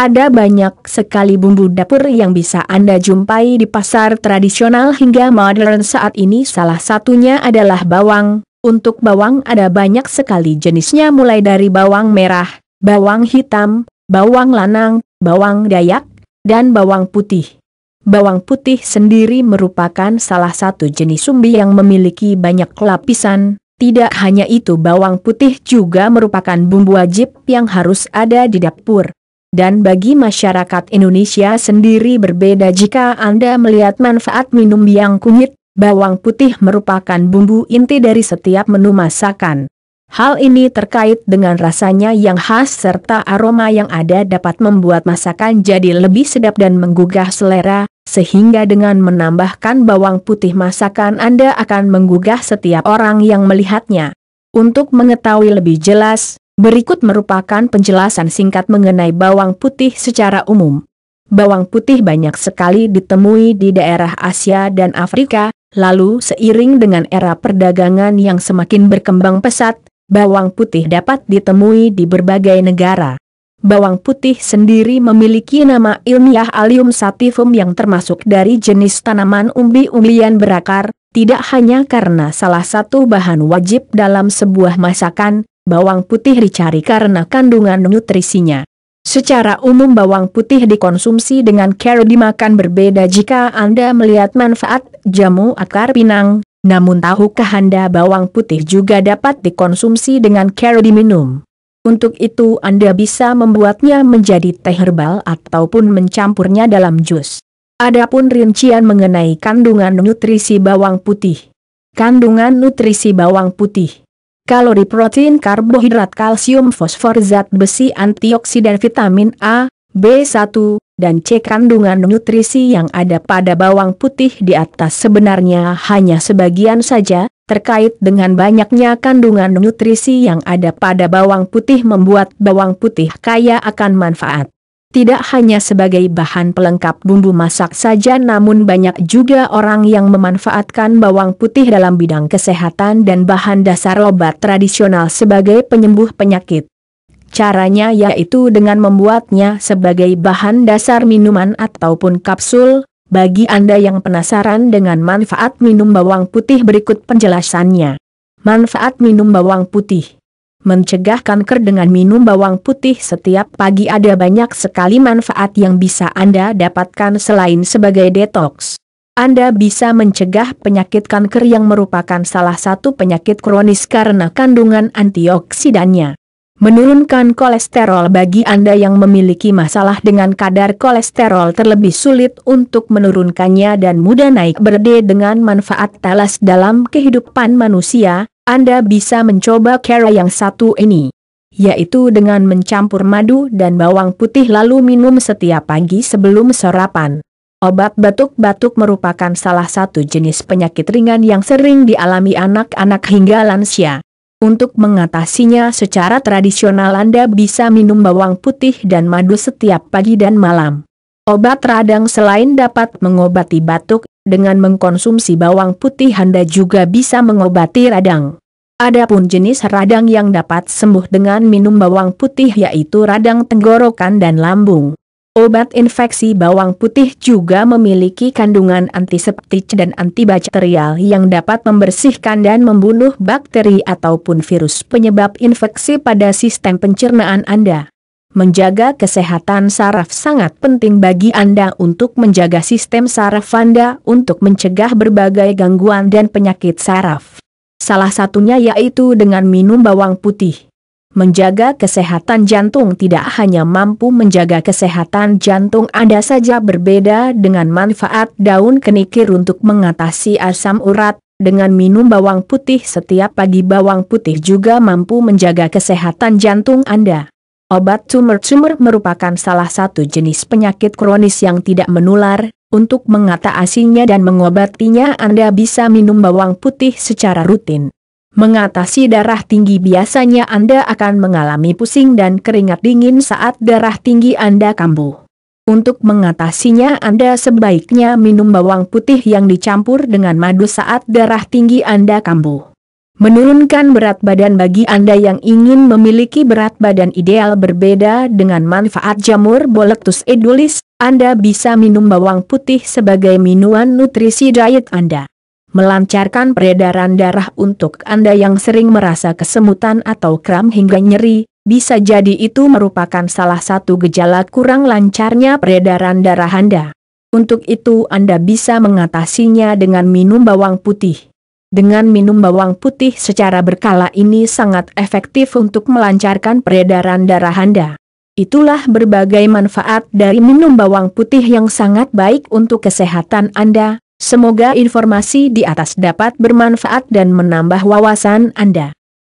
Ada banyak sekali bumbu dapur yang bisa Anda jumpai di pasar tradisional hingga modern saat ini salah satunya adalah bawang. Untuk bawang ada banyak sekali jenisnya mulai dari bawang merah, bawang hitam, bawang lanang, bawang dayak, dan bawang putih. Bawang putih sendiri merupakan salah satu jenis umbi yang memiliki banyak lapisan, tidak hanya itu bawang putih juga merupakan bumbu wajib yang harus ada di dapur. Dan bagi masyarakat Indonesia sendiri berbeda jika Anda melihat manfaat minum yang kunyit, bawang putih merupakan bumbu inti dari setiap menu masakan. Hal ini terkait dengan rasanya yang khas serta aroma yang ada dapat membuat masakan jadi lebih sedap dan menggugah selera, sehingga dengan menambahkan bawang putih masakan Anda akan menggugah setiap orang yang melihatnya. Untuk mengetahui lebih jelas, Berikut merupakan penjelasan singkat mengenai bawang putih secara umum. Bawang putih banyak sekali ditemui di daerah Asia dan Afrika, lalu seiring dengan era perdagangan yang semakin berkembang pesat, bawang putih dapat ditemui di berbagai negara. Bawang putih sendiri memiliki nama ilmiah Allium sativum yang termasuk dari jenis tanaman umbi-umbian berakar, tidak hanya karena salah satu bahan wajib dalam sebuah masakan, bawang putih dicari karena kandungan nutrisinya. Secara umum bawang putih dikonsumsi dengan cara dimakan berbeda jika Anda melihat manfaat jamu akar pinang, namun tahukah Anda bawang putih juga dapat dikonsumsi dengan cara diminum? Untuk itu Anda bisa membuatnya menjadi teh herbal ataupun mencampurnya dalam jus. Adapun rincian mengenai kandungan nutrisi bawang putih. Kandungan nutrisi bawang putih kalori protein, karbohidrat, kalsium, fosfor, zat besi, antioksidan, vitamin A, B1, dan C kandungan nutrisi yang ada pada bawang putih di atas sebenarnya hanya sebagian saja, terkait dengan banyaknya kandungan nutrisi yang ada pada bawang putih membuat bawang putih kaya akan manfaat. Tidak hanya sebagai bahan pelengkap bumbu masak saja namun banyak juga orang yang memanfaatkan bawang putih dalam bidang kesehatan dan bahan dasar obat tradisional sebagai penyembuh penyakit. Caranya yaitu dengan membuatnya sebagai bahan dasar minuman ataupun kapsul, bagi Anda yang penasaran dengan manfaat minum bawang putih berikut penjelasannya. Manfaat minum bawang putih Mencegah kanker dengan minum bawang putih setiap pagi ada banyak sekali manfaat yang bisa Anda dapatkan selain sebagai detox. Anda bisa mencegah penyakit kanker yang merupakan salah satu penyakit kronis karena kandungan antioksidannya. Menurunkan kolesterol bagi Anda yang memiliki masalah dengan kadar kolesterol terlebih sulit untuk menurunkannya dan mudah naik berde dengan manfaat talas dalam kehidupan manusia, anda bisa mencoba cara yang satu ini, yaitu dengan mencampur madu dan bawang putih lalu minum setiap pagi sebelum sarapan. Obat batuk-batuk merupakan salah satu jenis penyakit ringan yang sering dialami anak-anak hingga lansia. Untuk mengatasinya secara tradisional Anda bisa minum bawang putih dan madu setiap pagi dan malam. Obat radang selain dapat mengobati batuk, dengan mengkonsumsi bawang putih Anda juga bisa mengobati radang. Adapun jenis radang yang dapat sembuh dengan minum bawang putih yaitu radang tenggorokan dan lambung. Obat infeksi bawang putih juga memiliki kandungan antiseptik dan antibakterial yang dapat membersihkan dan membunuh bakteri ataupun virus penyebab infeksi pada sistem pencernaan Anda. Menjaga kesehatan saraf sangat penting bagi Anda untuk menjaga sistem saraf Anda untuk mencegah berbagai gangguan dan penyakit saraf salah satunya yaitu dengan minum bawang putih. Menjaga kesehatan jantung tidak hanya mampu menjaga kesehatan jantung Anda saja berbeda dengan manfaat daun kenikir untuk mengatasi asam urat, dengan minum bawang putih setiap pagi bawang putih juga mampu menjaga kesehatan jantung Anda. Obat tumor-tumor merupakan salah satu jenis penyakit kronis yang tidak menular, untuk mengatasinya dan mengobatinya Anda bisa minum bawang putih secara rutin. Mengatasi darah tinggi biasanya Anda akan mengalami pusing dan keringat dingin saat darah tinggi Anda kambuh. Untuk mengatasinya Anda sebaiknya minum bawang putih yang dicampur dengan madu saat darah tinggi Anda kambuh. Menurunkan berat badan bagi Anda yang ingin memiliki berat badan ideal berbeda dengan manfaat jamur boletus edulis, Anda bisa minum bawang putih sebagai minuman nutrisi diet Anda. Melancarkan peredaran darah untuk Anda yang sering merasa kesemutan atau kram hingga nyeri, bisa jadi itu merupakan salah satu gejala kurang lancarnya peredaran darah Anda. Untuk itu Anda bisa mengatasinya dengan minum bawang putih. Dengan minum bawang putih secara berkala ini sangat efektif untuk melancarkan peredaran darah Anda. Itulah berbagai manfaat dari minum bawang putih yang sangat baik untuk kesehatan Anda. Semoga informasi di atas dapat bermanfaat dan menambah wawasan Anda.